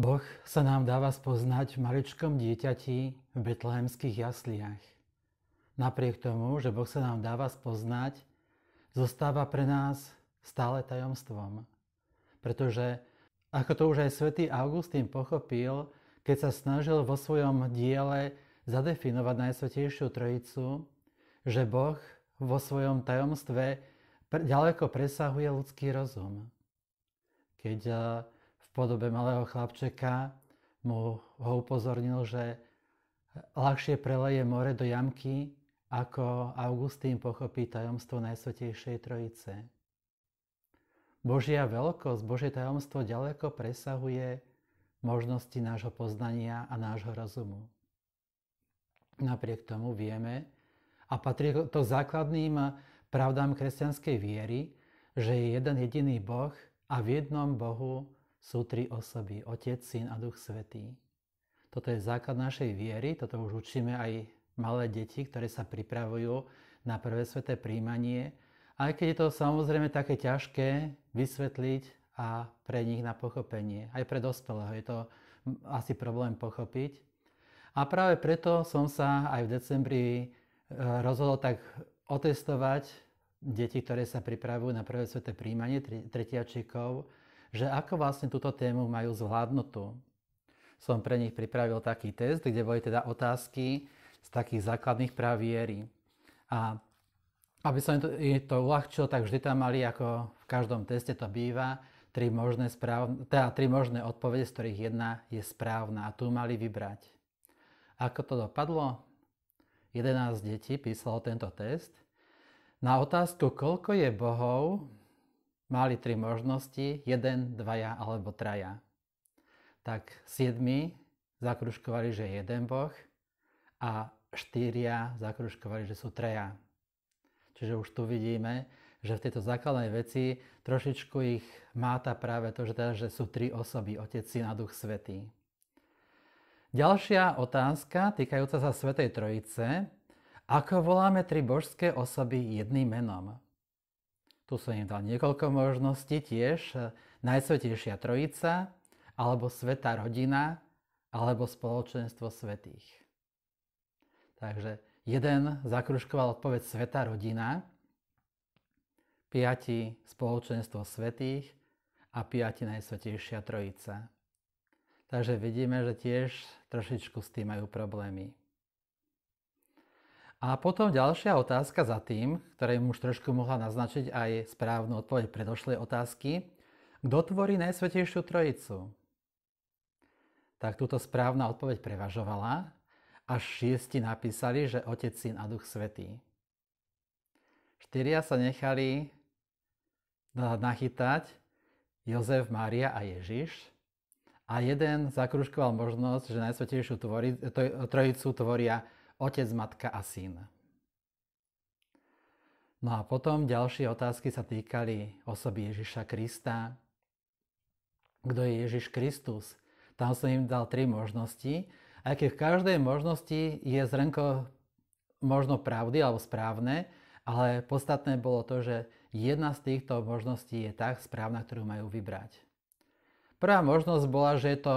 Boh sa nám dáva spoznať v maličkom dieťati v betlehemských jasliach. Napriek tomu, že Boh sa nám dáva spoznať, zostáva pre nás stále tajomstvom. Pretože, ako to už aj svätý Augustín pochopil, keď sa snažil vo svojom diele zadefinovať Najsvetejšiu Trojicu, že Boh vo svojom tajomstve ďaleko presahuje ľudský rozum. Keď eh, podobe malého chlapčeka mu ho upozornil, že ľahšie preleje more do jamky, ako Augustín pochopí tajomstvo Najsvetejšej Trojice. Božia veľkosť, Božie tajomstvo ďaleko presahuje možnosti nášho poznania a nášho rozumu. Napriek tomu vieme, a patrí to k základným pravdám kresťanskej viery, že je jeden jediný Boh a v jednom Bohu sú tri osoby, Otec, Syn a Duch Svetý. Toto je základ našej viery, toto už učíme aj malé deti, ktoré sa pripravujú na prvé sveté príjmanie, aj keď je to samozrejme také ťažké vysvetliť a pre nich na pochopenie. Aj pre dospelého je to asi problém pochopiť. A práve preto som sa aj v decembri e, rozhodol tak otestovať deti, ktoré sa pripravujú na prvé sveté príjmanie tretiačikov, že ako vlastne túto tému majú zvládnutú. Som pre nich pripravil taký test, kde boli teda otázky z takých základných pravierí. A aby som im to, uľahčil, tak vždy tam mali, ako v každom teste to býva, tri možné, správ... teda tri možné odpovede, z ktorých jedna je správna a tu mali vybrať. Ako to dopadlo? 11 detí písalo tento test. Na otázku, koľko je bohov, mali tri možnosti, jeden, dvaja alebo traja. Tak siedmi zakružkovali, že je jeden boh a štyria zakružkovali, že sú treja. Čiže už tu vidíme, že v tejto základnej veci trošičku ich máta práve to, že, teda, že sú tri osoby, Otec, Syn a Duch Svetý. Ďalšia otázka týkajúca sa Svetej Trojice. Ako voláme tri božské osoby jedným menom? tu som im dal niekoľko možností tiež, e, Najsvetejšia Trojica, alebo Sveta Rodina, alebo Spoločenstvo Svetých. Takže jeden zakruškoval odpoveď Sveta Rodina, piati Spoločenstvo Svetých a piati Najsvetejšia Trojica. Takže vidíme, že tiež trošičku s tým majú problémy. A potom ďalšia otázka za tým, ktorej už trošku mohla naznačiť aj správnu odpoveď predošlej otázky. Kto tvorí Najsvetejšiu Trojicu? Tak túto správna odpoveď prevažovala, až šiesti napísali, že Otec, Syn a Duch Svetý. Štyria sa nechali nachytať Jozef, Mária a Ježiš a jeden zakruškoval možnosť, že Najsvetejšiu tvori, Trojicu tvoria otec, matka a syn. No a potom ďalšie otázky sa týkali osoby Ježiša Krista. Kto je Ježiš Kristus? Tam som im dal tri možnosti, A keď v každej možnosti je zrnko možno pravdy alebo správne, ale podstatné bolo to, že jedna z týchto možností je tak správna, ktorú majú vybrať. Prvá možnosť bola, že je to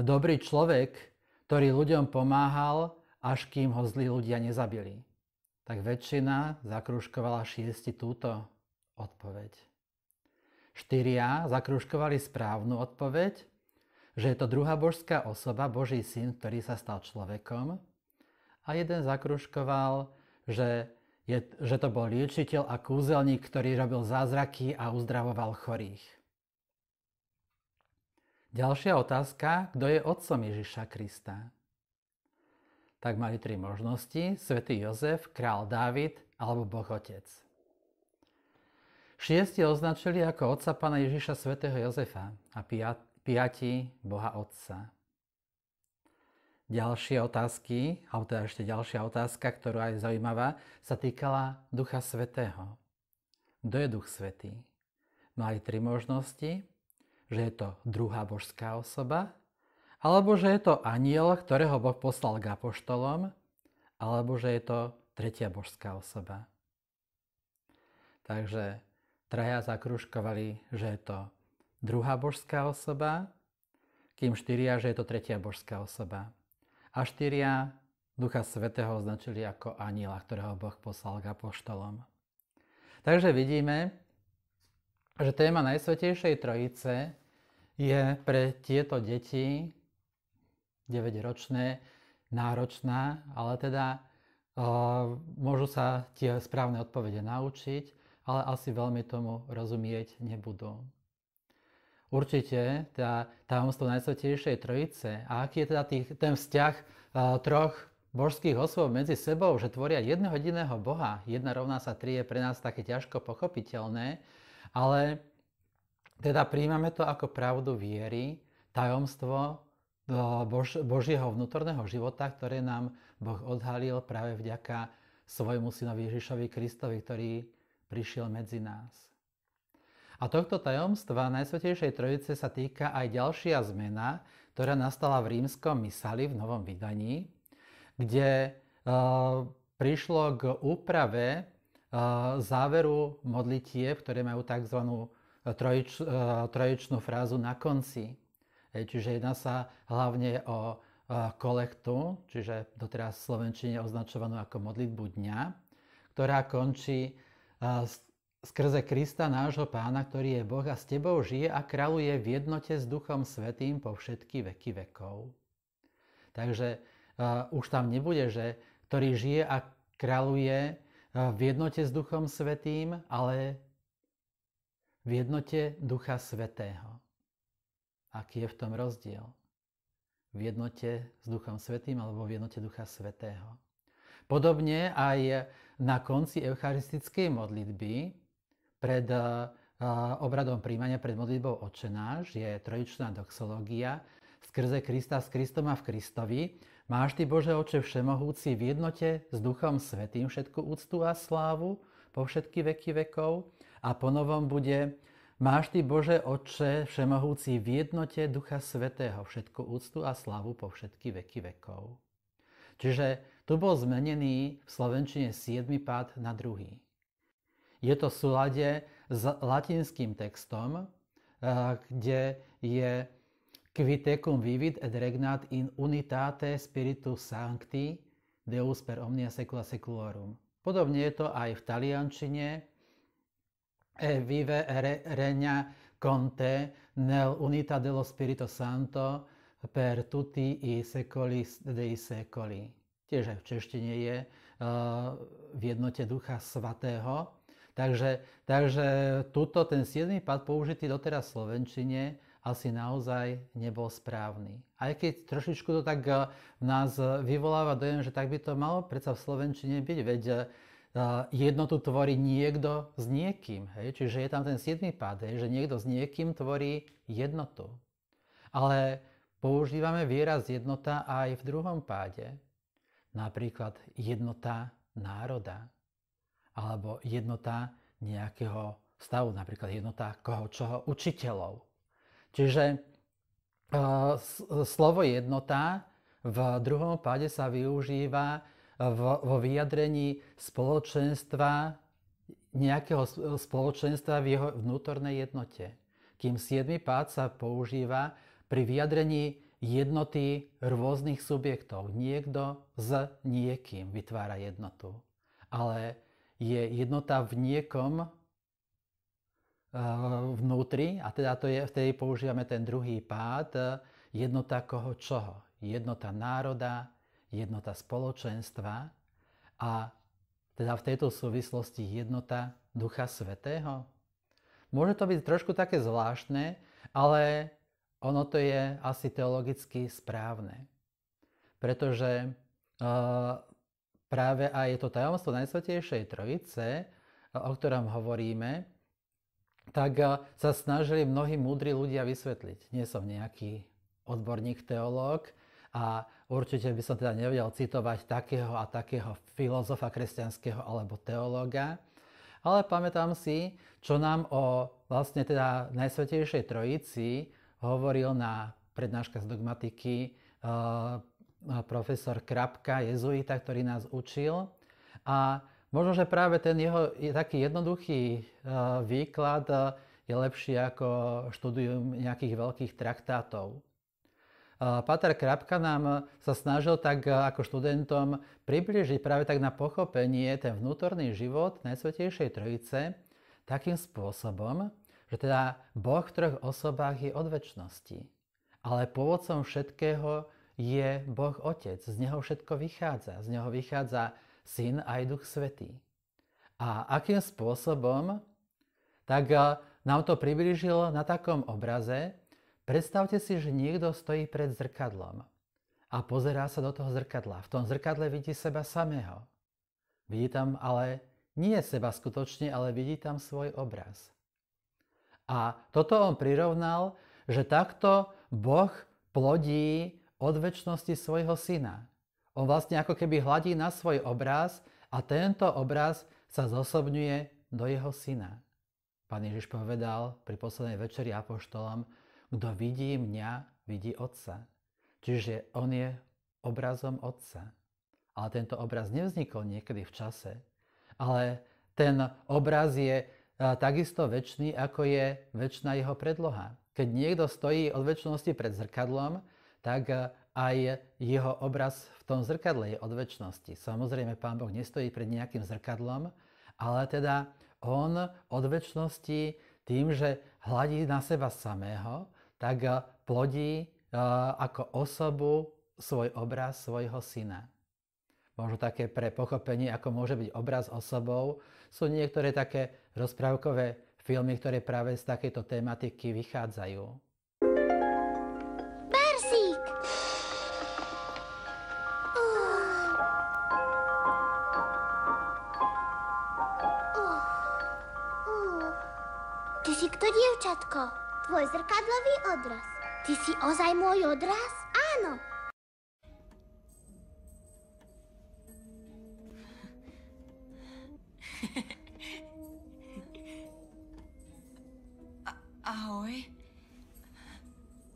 dobrý človek, ktorý ľuďom pomáhal až kým ho zlí ľudia nezabili. Tak väčšina zakruškovala šiesti túto odpoveď. Štyria zakruškovali správnu odpoveď, že je to druhá božská osoba, Boží syn, ktorý sa stal človekom. A jeden zakruškoval, že, je, že to bol liečiteľ a kúzelník, ktorý robil zázraky a uzdravoval chorých. Ďalšia otázka, kto je otcom Ježiša Krista? tak mali tri možnosti. Svetý Jozef, král Dávid alebo Boh Otec. Šiesti označili ako otca pána Ježiša svätého Jozefa a piati Boha Otca. Ďalšie otázky, alebo teda ešte ďalšia otázka, ktorá je zaujímavá, sa týkala Ducha Svetého. Kto je Duch Svetý? Mali tri možnosti, že je to druhá božská osoba, alebo že je to aniel, ktorého Boh poslal k apoštolom, alebo že je to tretia božská osoba. Takže traja zakruškovali, že je to druhá božská osoba, kým štyria, že je to tretia božská osoba. A štyria Ducha Svetého označili ako aniela, ktorého Boh poslal k apoštolom. Takže vidíme, že téma Najsvetejšej Trojice je pre tieto deti 9-ročné, náročná, ale teda uh, môžu sa tie správne odpovede naučiť, ale asi veľmi tomu rozumieť nebudú. Určite tá teda, tajomstvo Najsvetejšej Trojice a aký je teda tých, ten vzťah uh, troch božských osôb medzi sebou, že tvoria jedného jediného Boha, jedna rovná sa tri, je pre nás také ťažko pochopiteľné, ale teda príjmame to ako pravdu viery, tajomstvo do Bož, Božieho vnútorného života, ktoré nám Boh odhalil práve vďaka svojmu synovi Ježišovi Kristovi, ktorý prišiel medzi nás. A tohto tajomstva Najsvetejšej Trojice sa týka aj ďalšia zmena, ktorá nastala v rímskom misali v novom vydaní, kde e, prišlo k úprave e, záveru modlitie, ktoré majú tzv. E, trojič, e, trojičnú frázu na konci. Hej, čiže jedná sa hlavne o kolektu, čiže doteraz v Slovenčine označovanú ako modlitbu dňa, ktorá končí skrze Krista nášho pána, ktorý je Boh a s tebou žije a kráľuje v jednote s Duchom Svetým po všetky veky vekov. Takže uh, už tam nebude, že ktorý žije a kráľuje v jednote s Duchom Svetým, ale v jednote Ducha Svetého aký je v tom rozdiel. V jednote s Duchom Svetým alebo v jednote Ducha Svetého. Podobne aj na konci eucharistickej modlitby pred eh, obradom príjmania pred modlitbou očenáš je trojičná doxológia skrze Krista s Kristom a v Kristovi. Máš ty Bože oče všemohúci v jednote s Duchom Svetým všetku úctu a slávu po všetky veky vekov a po novom bude Máš Ty, Bože Otče, Všemohúci v jednote Ducha Svetého všetku úctu a slavu po všetky veky vekov. Čiže tu bol zmenený v Slovenčine 7. pád na druhý. Je to v súlade s latinským textom, eh, kde je Quitecum vivit et regnat in unitate spiritu sancti Deus per omnia secula seculorum. Podobne je to aj v taliančine, E vive re, regna con te unità dello Spirito Santo per tutti i secoli dei secoli. Tiež aj v češtine je e, v jednote Ducha Svatého. Takže, takže tuto, ten 7. pad použitý doteraz v Slovenčine asi naozaj nebol správny. Aj keď trošičku to tak e, nás vyvoláva dojem, že tak by to malo predsa v Slovenčine byť, veď Eh, jednotu tvorí niekto s niekým. Hej? Čiže je tam ten siedmy pád, hej? že niekto s niekým tvorí jednotu. Ale používame výraz jednota aj v druhom páde. Napríklad jednota národa alebo jednota nejakého stavu, napríklad jednota koho čoho učiteľov. Čiže eh, slovo jednota v druhom páde sa využíva vo vyjadrení spoločenstva, nejakého spoločenstva v jeho vnútornej jednote. Kým siedmy pád sa používa pri vyjadrení jednoty rôznych subjektov. Niekto s niekým vytvára jednotu. Ale je jednota v niekom eh, vnútri, a teda to je, vtedy používame ten druhý pád, eh, jednota koho čoho. Jednota národa, jednota spoločenstva a teda v tejto súvislosti jednota Ducha Svetého? Môže to byť trošku také zvláštne, ale ono to je asi teologicky správne. Pretože e, práve aj to tajomstvo Najsvetejšej Trojice, eh, o ktorom hovoríme, tak eh, sa snažili mnohí múdri ľudia vysvetliť. Nie som nejaký odborník teológ, a určite by som teda nevedel citovať takého a takého filozofa kresťanského alebo teológa, ale pamätám si, čo nám o vlastne teda Najsvetejšej Trojici hovoril na prednáška z dogmatiky eh, profesor Krapka, jezuita, ktorý nás učil. A možno, že práve ten jeho je taký jednoduchý eh, výklad eh, je lepší ako štúdium nejakých veľkých traktátov. Pater Krapka nám sa snažil tak e, ako študentom približiť práve tak na pochopenie ten vnútorný život Najsvetejšej Trojice takým spôsobom, že teda Boh v troch osobách je od väčšnosti. Ale pôvodcom všetkého je Boh Otec. Z Neho všetko vychádza. Z Neho vychádza Syn aj Duch Svetý. A akým spôsobom, tak e, nám to priblížil na takom obraze, Predstavte si, že niekto stojí pred zrkadlom a pozerá sa do toho zrkadla. V tom zrkadle vidí seba samého. Vidí tam ale nie seba skutočne, ale vidí tam svoj obraz. A toto on prirovnal, že takto Boh plodí od väčšnosti svojho syna. On vlastne ako keby hladí na svoj obraz a tento obraz sa zosobňuje do jeho syna. Pán Ježiš povedal pri poslednej večeri apoštolom, kto vidí mňa, vidí Otca. Čiže on je obrazom Otca. Ale tento obraz nevznikol niekedy v čase, ale ten obraz je e, takisto väčší, ako je väčšina jeho predloha. Keď niekto stojí od väčšnosti pred zrkadlom, tak e, aj jeho obraz v tom zrkadle je od väčšnosti. Samozrejme, pán Boh nestojí pred nejakým zrkadlom, ale teda on od väčšnosti tým, že hladí na seba samého, tak eh, plodí eh, ako osobu svoj obraz svojho syna. Možno také pre pochopenie, ako môže byť obraz osobou, sú niektoré také rozprávkové filmy, ktoré práve z takejto tematiky vychádzajú. Oh. Oh. Oh. Ty si kto dievčatko? tvoj zrkadlový odraz. Ty si ozaj môj odraz? Áno. ahoj.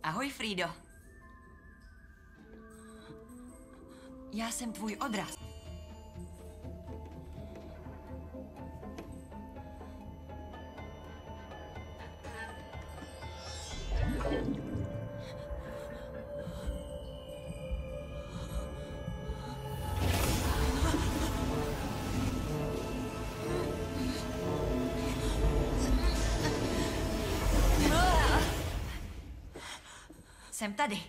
Ahoj, Frido. Ja som tvůj odraz. Sem tady.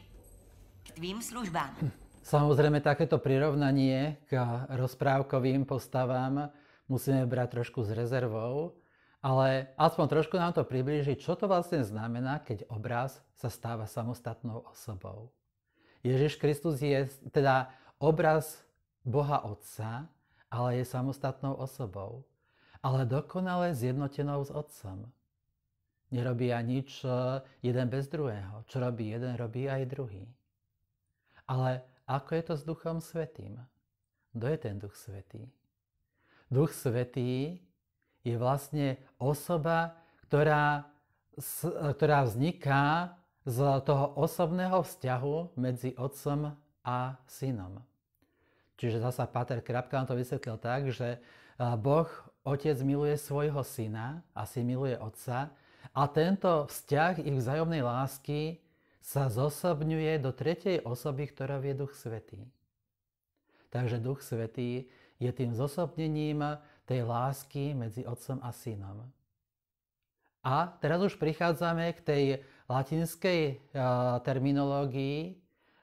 K tvým službám. Hm, Samozrejme, takéto prirovnanie k rozprávkovým postavám musíme brať trošku s rezervou, ale aspoň trošku nám to priblíži, čo to vlastne znamená, keď obraz sa stáva samostatnou osobou. Ježiš Kristus je teda obraz Boha Otca, ale je samostatnou osobou, ale dokonale zjednotenou s Otcom. Nerobia nič e, jeden bez druhého. Čo robí jeden, robí aj druhý. Ale ako je to s Duchom Svetým? Kto je ten Duch Svetý? Duch Svetý je vlastne osoba, ktorá, e, ktorá vzniká z toho osobného vzťahu medzi otcom a synom. Čiže zasa Pater Krapka to vysvetlil tak, že e, Boh Otec miluje svojho syna, asi miluje otca a tento vzťah ich vzájomnej lásky sa zosobňuje do tretej osoby, ktorá je Duch Svetý. Takže Duch Svetý je tým zosobnením tej lásky medzi Otcom a Synom. A teraz už prichádzame k tej latinskej uh, terminológii,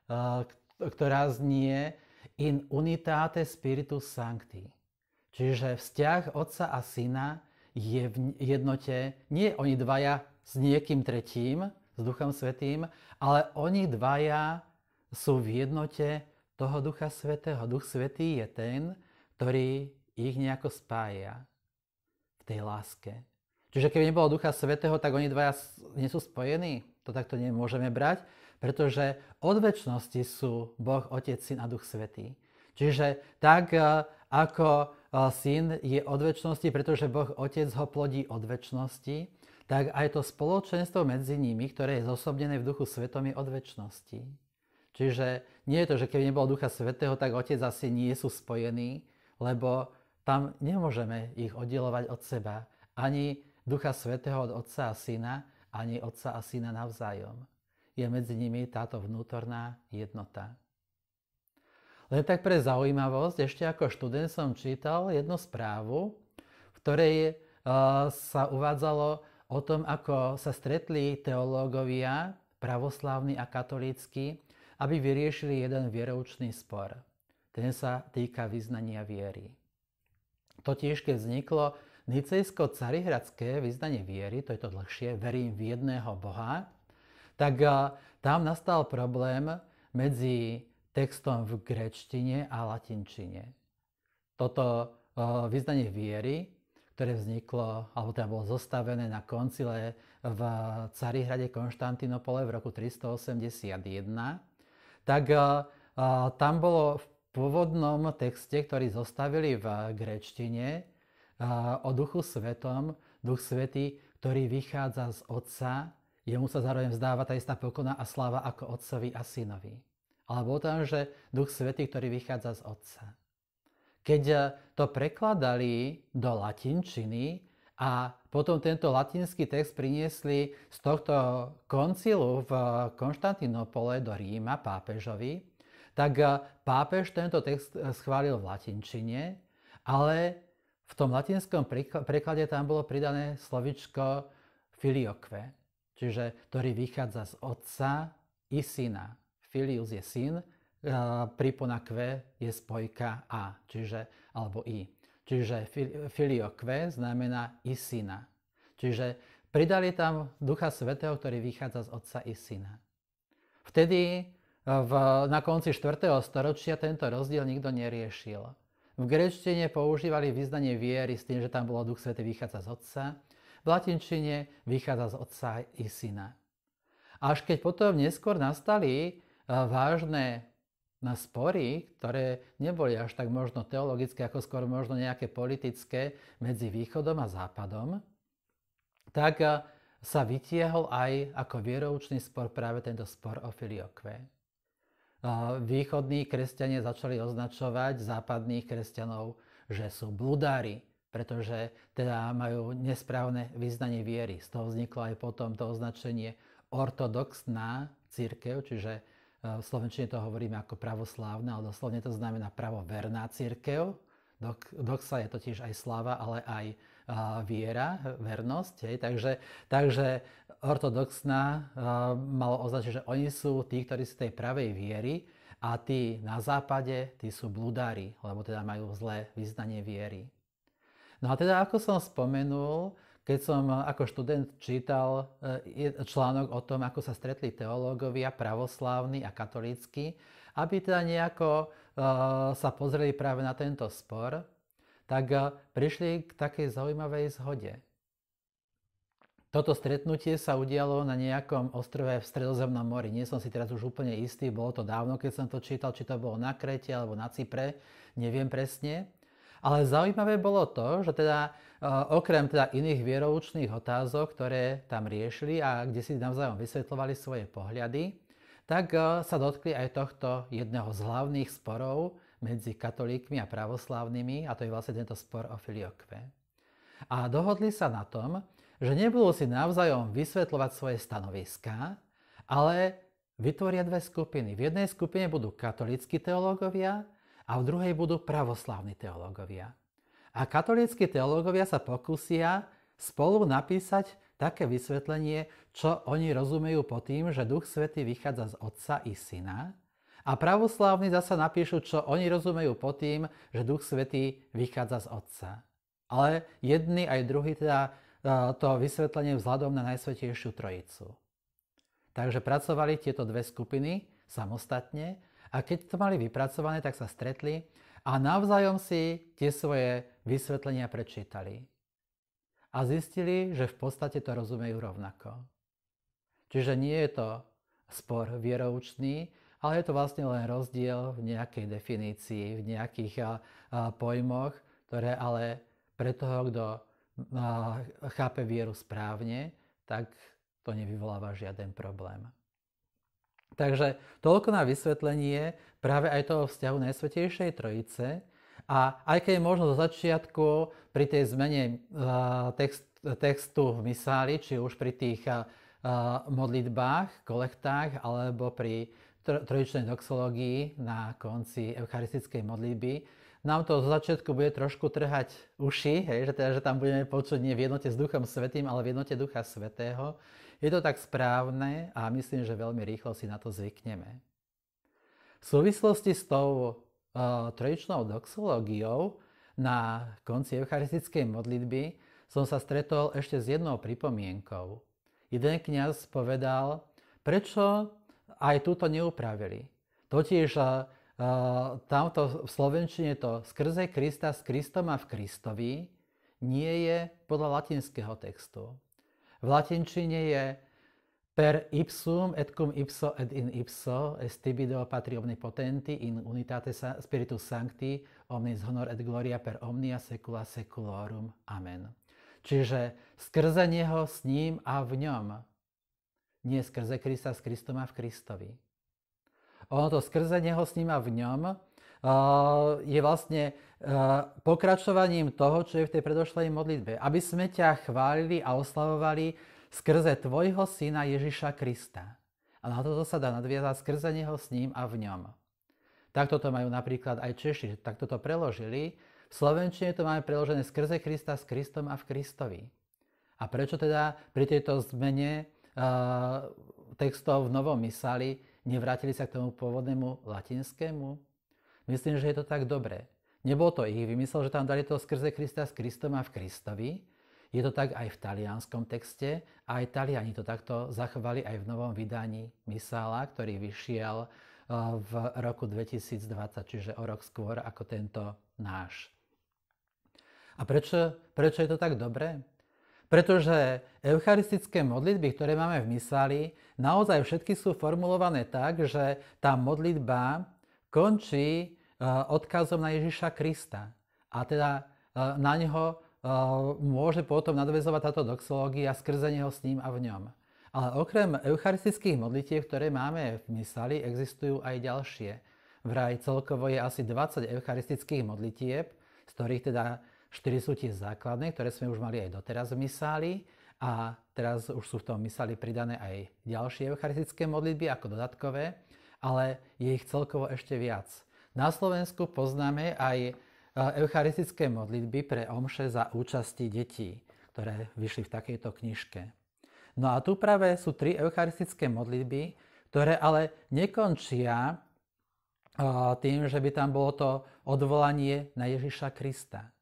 uh, ktorá znie in unitate spiritus sancti. Čiže vzťah otca a syna je v jednote nie oni dvaja s niekým tretím, s Duchom Svetým, ale oni dvaja sú v jednote toho Ducha Svetého. Duch Svetý je ten, ktorý ich nejako spája v tej láske. Čiže keby nebolo Ducha Svetého, tak oni dvaja nie sú spojení. To takto nemôžeme brať, pretože od väčšnosti sú Boh, Otec, Syn a Duch Svetý. Čiže tak, eh, ako syn je od väčšnosti, pretože Boh Otec ho plodí od väčšnosti, tak aj to spoločenstvo medzi nimi, ktoré je zosobnené v duchu svetom, je od väčšnosti. Čiže nie je to, že keby nebol ducha svetého, tak otec a syn nie sú spojení, lebo tam nemôžeme ich oddelovať od seba. Ani ducha svetého od otca a syna, ani otca a syna navzájom. Je medzi nimi táto vnútorná jednota. Len no tak pre zaujímavosť, ešte ako študent som čítal jednu správu, v ktorej uh, sa uvádzalo o tom, ako sa stretli teológovia, pravoslávni a katolícky, aby vyriešili jeden vieroučný spor. Ten sa týka vyznania viery. Totiž, keď vzniklo nicejsko-carihradské vyznanie viery, to je to dlhšie, verím v jedného Boha, tak eh, tam nastal problém medzi textom v gréčtine a latinčine. Toto eh, vyznanie viery, ktoré vzniklo, alebo teda bolo zostavené na koncile v Carihrade Konštantinopole v roku 381, tak eh, tam bolo v pôvodnom texte, ktorý zostavili v gréčtine, eh, o Duchu Svetom, Duch Svetý, ktorý vychádza z Otca, jemu sa zároveň vzdáva tá istá pokona a sláva ako Otcovi a Synovi alebo o tom, že Duch Svetý, ktorý vychádza z Otca. Keď eh, to prekladali do latinčiny a potom tento latinský text priniesli z tohto koncilu v Konštantinopole do Ríma pápežovi, tak eh, pápež tento text eh, schválil v latinčine, ale v tom latinskom preklade tam bolo pridané slovičko filioque, čiže ktorý vychádza z otca i syna. Filius je syn, prípona Q je spojka A, čiže, alebo I. Čiže filio Q znamená i syna. Čiže pridali tam Ducha Svetého, ktorý vychádza z Otca i Syna. Vtedy e, v, na konci 4. storočia tento rozdiel nikto neriešil. V grečtine používali vyznanie viery s tým, že tam bolo Duch Svetý vychádza z Otca. V latinčine vychádza z Otca i Syna. Až keď potom neskôr nastali vážne na spory, ktoré neboli až tak možno teologické, ako skôr možno nejaké politické medzi východom a západom, tak sa vytiehol aj ako vieroučný spor práve tento spor o filiokve. Východní kresťania začali označovať západných kresťanov, že sú bludári, pretože teda majú nesprávne vyznanie viery. Z toho vzniklo aj potom to označenie ortodoxná církev, čiže Eh, v slovenčine to hovoríme ako pravoslávna, ale doslovne to znamená pravoverná církev. Dok, doxa je totiž aj sláva, ale aj uh, viera, vernosť. Hej. Takže, takže ortodoxná uh, malo označiť, že oni sú tí, ktorí sú tej pravej viery a tí na západe, tí sú bludári, lebo teda majú zlé vyznanie viery. No a teda, ako som spomenul, keď som eh, ako študent čítal eh, článok o tom, ako sa stretli teológovia pravoslávni a katolícky, aby teda nejako eh, sa pozreli práve na tento spor, tak prišli k takej zaujímavej zhode. Toto stretnutie sa udialo na nejakom ostrove v Stredozemnom mori. Nie som si teraz už úplne istý, bolo to dávno, keď som to čítal, či to bolo na Krete alebo na Cypre, neviem presne. Ale zaujímavé bolo to, že teda okrem teda iných vieroučných otázok, ktoré tam riešili a kde si navzájom vysvetľovali svoje pohľady, tak e, sa dotkli aj tohto jedného z hlavných sporov medzi katolíkmi a pravoslávnymi, a to je vlastne tento spor o filiokve. A dohodli sa na tom, že nebudú si navzájom vysvetľovať svoje stanoviská, ale vytvoria dve skupiny. V jednej skupine budú katolíckí teológovia a v druhej budú pravoslávni teológovia. A katolíckí teológovia sa pokúsia spolu napísať také vysvetlenie, čo oni rozumejú po tým, že Duch Svetý vychádza z Otca i Syna. A pravoslávni zasa napíšu, čo oni rozumejú po tým, že Duch Svetý vychádza z Otca. Ale jedný aj druhý teda e, to vysvetlenie vzhľadom na Najsvetejšiu Trojicu. Takže pracovali tieto dve skupiny samostatne a keď to mali vypracované, tak sa stretli a navzájom si tie svoje vysvetlenia prečítali. A zistili, že v podstate to rozumejú rovnako. Čiže nie je to spor vieroučný, ale je to vlastne len rozdiel v nejakej definícii, v nejakých a, a, pojmoch, ktoré ale pre toho, kto chápe vieru správne, tak to nevyvoláva žiaden problém. Takže toľko na vysvetlenie práve aj toho vzťahu Najsvetejšej Trojice. A aj keď je možno do začiatku pri tej zmene textu v misáli, či už pri tých modlitbách, kolektách, alebo pri trojičnej doxológii na konci eucharistickej modlitby, nám to zo začiatku bude trošku trhať uši, hej, že, teda, že tam budeme počuť nie v jednote s Duchom Svetým, ale v jednote Ducha Svetého. Je to tak správne a myslím, že veľmi rýchlo si na to zvykneme. V súvislosti s tou uh, trojičnou doxológiou na konci eucharistickej modlitby som sa stretol ešte s jednou pripomienkou. Jeden kňaz povedal, prečo aj túto neupravili. Totiž uh, tamto v Slovenčine to skrze Krista, s Kristom a v Kristovi nie je podľa latinského textu. V latinčine je per ipsum et cum ipso et in ipso est tibido patri omnipotenti in unitate spiritus sancti omnis honor et gloria per omnia secula seculorum. Amen. Čiže skrze Neho, s ním a v ňom. Nie skrze Krista, s Kristom a v Kristovi. Ono to skrze Neho, s ním a v ňom je vlastne e, pokračovaním toho, čo je v tej predošlej modlitbe. Aby sme ťa chválili a oslavovali skrze tvojho syna Ježiša Krista. A na toto sa dá nadviazať skrze neho s ním a v ňom. Takto to majú napríklad aj Češi, takto to preložili. V Slovenčine to máme preložené skrze Krista s Kristom a v Kristovi. A prečo teda pri tejto zmene uh, textov v Novom Misali nevrátili sa k tomu pôvodnému latinskému? Myslím, že je to tak dobre. Nebol to ich vymysel, že tam dali to skrze Krista s Kristom a v Kristovi. Je to tak aj v talianskom texte a aj Taliani to takto zachovali aj v novom vydaní Misála, ktorý vyšiel eh, v roku 2020, čiže o rok skôr ako tento náš. A prečo, prečo je to tak dobré? Pretože eucharistické modlitby, ktoré máme v mysli, naozaj všetky sú formulované tak, že tá modlitba končí Eh, odkazom na Ježiša Krista. A teda eh, na neho eh, môže potom nadvezovať táto doxológia skrze neho s ním a v ňom. Ale okrem eucharistických modlitiev, ktoré máme v mysli, existujú aj ďalšie. Vraj celkovo je asi 20 eucharistických modlitieb, z ktorých teda 4 sú tie základné, ktoré sme už mali aj doteraz v mysli. a teraz už sú v tom mysli pridané aj ďalšie eucharistické modlitby ako dodatkové, ale je ich celkovo ešte viac. Na Slovensku poznáme aj e, eucharistické modlitby pre omše za účasti detí, ktoré vyšli v takejto knižke. No a tu práve sú tri eucharistické modlitby, ktoré ale nekončia e, tým, že by tam bolo to odvolanie na Ježiša Krista.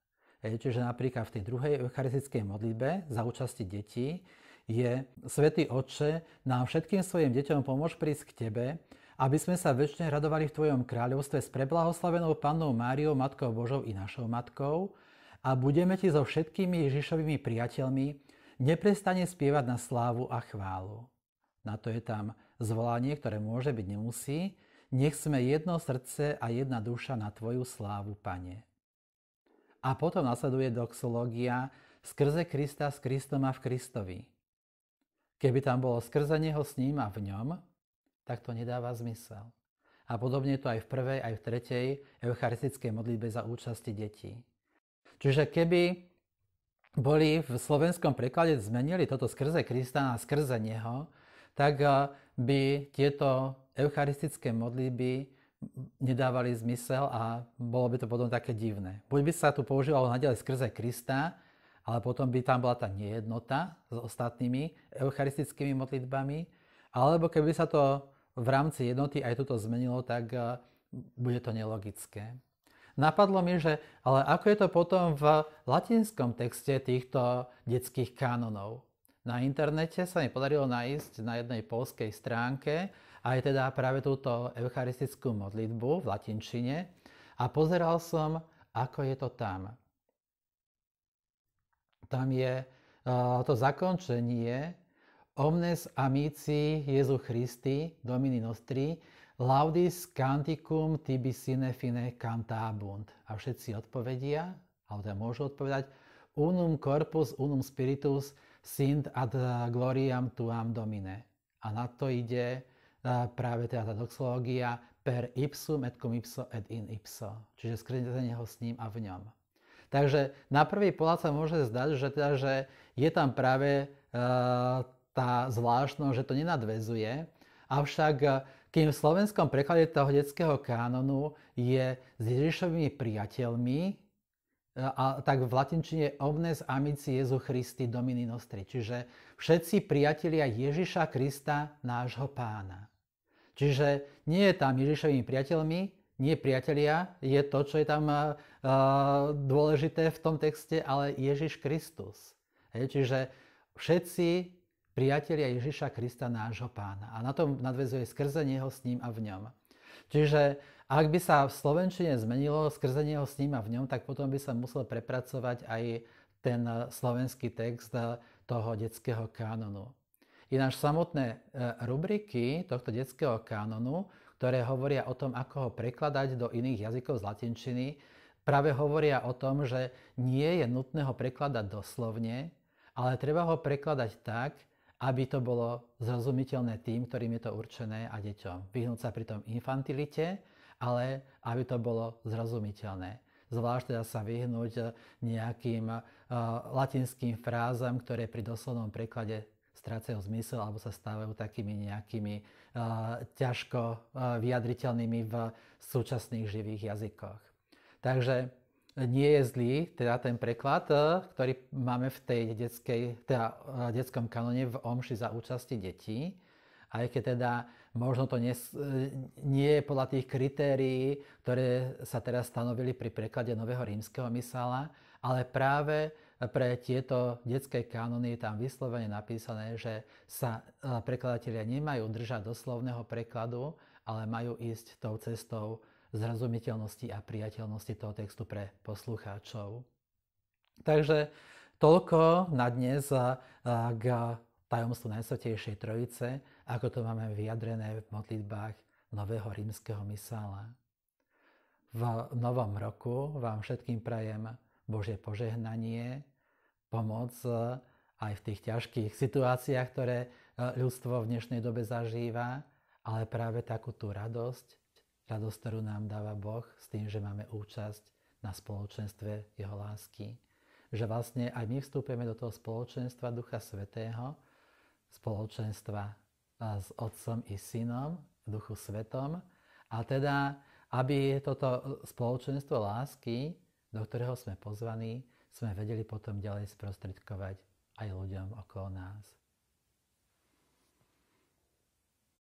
E, čiže napríklad v tej druhej eucharistickej modlitbe za účasti detí je Svetý Otče, nám všetkým svojim deťom pomôž prísť k Tebe, aby sme sa väčšine radovali v Tvojom kráľovstve s preblahoslavenou Pannou Máriou, Matkou Božou i našou Matkou a budeme Ti so všetkými Ježišovými priateľmi neprestane spievať na slávu a chválu. Na to je tam zvolanie, ktoré môže byť nemusí. Nech sme jedno srdce a jedna duša na Tvoju slávu, Pane. A potom nasleduje doxológia skrze Krista s Kristom a v Kristovi. Keby tam bolo skrze Neho s ním a v ňom, tak to nedáva zmysel. A podobne to aj v prvej, aj v tretej eucharistickej modlitbe za účasti detí. Čiže keby boli v slovenskom preklade zmenili toto skrze Krista na skrze Neho, tak eh, by tieto eucharistické modlitby nedávali zmysel a bolo by to potom také divné. Buď by sa tu používalo naďalej skrze Krista, ale potom by tam bola tá nejednota s ostatnými eucharistickými modlitbami, alebo keby sa to v rámci jednoty aj toto zmenilo, tak eh, bude to nelogické. Napadlo mi, že ale ako je to potom v latinskom texte týchto detských kanonov. Na internete sa mi podarilo nájsť na jednej polskej stránke aj teda práve túto eucharistickú modlitbu v latinčine a pozeral som, ako je to tam. Tam je eh, to zakončenie Omnes amici Jesu Christi, Domini nostri, laudis canticum tibi sine fine cantabunt. A všetci odpovedia, alebo teda môžu odpovedať, unum corpus, unum spiritus, sint ad gloriam tuam domine. A na to ide e, práve teda tá doxológia per ipsum et cum ipso et in ipso. Čiže skrenetie ho s ním a v ňom. Takže na prvý pohľad sa môže zdať, že, teda, že je tam práve uh, tá zvláštnosť, že to nenadvezuje. Avšak eh, kým v slovenskom preklade toho detského kánonu je s Ježišovými priateľmi, eh, a tak v latinčine omnes amici Jezu Christi domini nostri, čiže všetci priatelia Ježiša Krista, nášho pána. Čiže nie je tam Ježišovými priateľmi, nie priatelia, je to, čo je tam uh, dôležité v tom texte, ale Ježiš Kristus. Hej, čiže všetci priatelia Ježiša Krista nášho pána. A na tom nadvezuje skrze neho s ním a v ňom. Čiže ak by sa v Slovenčine zmenilo skrze neho s ním a v ňom, tak potom by sa musel prepracovať aj ten slovenský text toho detského kánonu. Ináč samotné e, rubriky tohto detského kánonu, ktoré hovoria o tom, ako ho prekladať do iných jazykov z latinčiny, práve hovoria o tom, že nie je nutné ho prekladať doslovne, ale treba ho prekladať tak, aby to bolo zrozumiteľné tým, ktorým je to určené a deťom. Vyhnúť sa pri tom infantilite, ale aby to bolo zrozumiteľné. Zvlášť teda sa vyhnúť nejakým uh, latinským frázam, ktoré pri doslovnom preklade strácajú zmysel alebo sa stávajú takými nejakými uh, ťažko uh, vyjadriteľnými v súčasných živých jazykoch. Takže nie je zlý, teda ten preklad, eh, ktorý máme v tej detskej, teda eh, detskom kanone v omši za účasti detí. Aj keď teda možno to nie, eh, nie je podľa tých kritérií, ktoré sa teraz stanovili pri preklade Nového rímskeho misála, ale práve pre tieto detské kanony je tam vyslovene napísané, že sa prekladatelia nemajú držať doslovného prekladu, ale majú ísť tou cestou zrozumiteľnosti a priateľnosti toho textu pre poslucháčov. Takže toľko na dnes k tajomstvu Najsvetejšej Trojice, ako to máme vyjadrené v modlitbách Nového rímskeho misála. V novom roku vám všetkým prajem Božie požehnanie, pomoc aj v tých ťažkých situáciách, ktoré ľudstvo v dnešnej dobe zažíva, ale práve takú tú radosť, Radosť, ktorú nám dáva Boh s tým, že máme účasť na spoločenstve Jeho lásky. Že vlastne aj my vstúpime do toho spoločenstva Ducha Svetého, spoločenstva s Otcom i Synom, Duchu Svetom. A teda, aby toto spoločenstvo lásky, do ktorého sme pozvaní, sme vedeli potom ďalej sprostredkovať aj ľuďom okolo nás.